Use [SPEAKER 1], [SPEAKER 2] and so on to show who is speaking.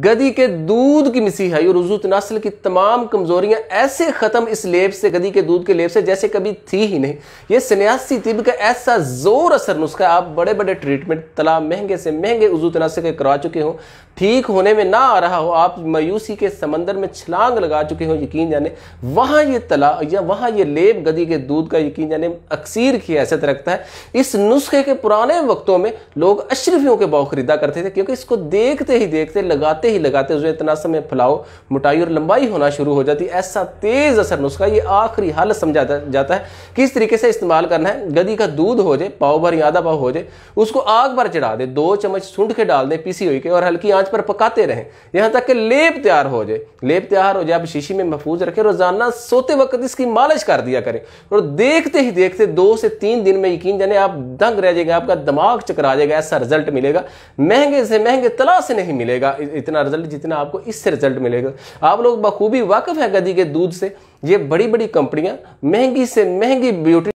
[SPEAKER 1] गदी के दूध की मिसीहाई और उजूत नस्ल की तमाम कमजोरियां ऐसे खत्म इस लेप से गदी के दूध के लेप से जैसे कभी थी ही नहीं ये सन्यासी तिब का ऐसा जोर असर नुस्खा आप बड़े बड़े ट्रीटमेंट तला महंगे से महंगे उजूत नस्ल के करवा चुके हो ठीक होने में ना आ रहा हो आप मायूसी के समंदर में छलांग लगा चुके हो यकीन जाने वहां ये तला या वहां ये लेप गदी के दूध का यकीन जाने अक्सर की हैसियत रखता है इस नुस्खे के पुराने वक्तों में लोग अशरफियों के भाव खरीदा करते थे क्योंकि इसको देखते ही देखते लगा लगाते ही लगाते जुए इतना समय फैलाओ मोटाई और लंबाई होना शुरू हो जाती है ऐसा तेज़ असर नुस्खा ये आखिरी हल समझा जाता है किस तरीके से इस्तेमाल करना है गदी का दूध हो जाए पाव भर या आधा पाव हो जाए उसको आग पर चढ़ा दे दो चम्मच सूंढ के डाल दें पीसी हुई के और हल्की आंच पर पकाते रहें यहाँ तक कि लेप तैयार हो जाए लेप तैयार हो जाए आप शीशी में महफूज रखें रोजाना सोते वक्त इसकी मालिश कर दिया करें और देखते ही देखते दो से तीन दिन में यकीन जाने आप दंग रह जाएगा आपका दिमाग चकरा जाएगा ऐसा रिजल्ट मिलेगा महंगे से महंगे तला से नहीं मिलेगा इतना रिजल्ट जितना आपको इससे रिजल्ट मिलेगा आप लोग बखूबी वाकफ़ है गदी के दूध से ये बड़ी बड़ी कंपनियां महंगी से महंगी ब्यूटी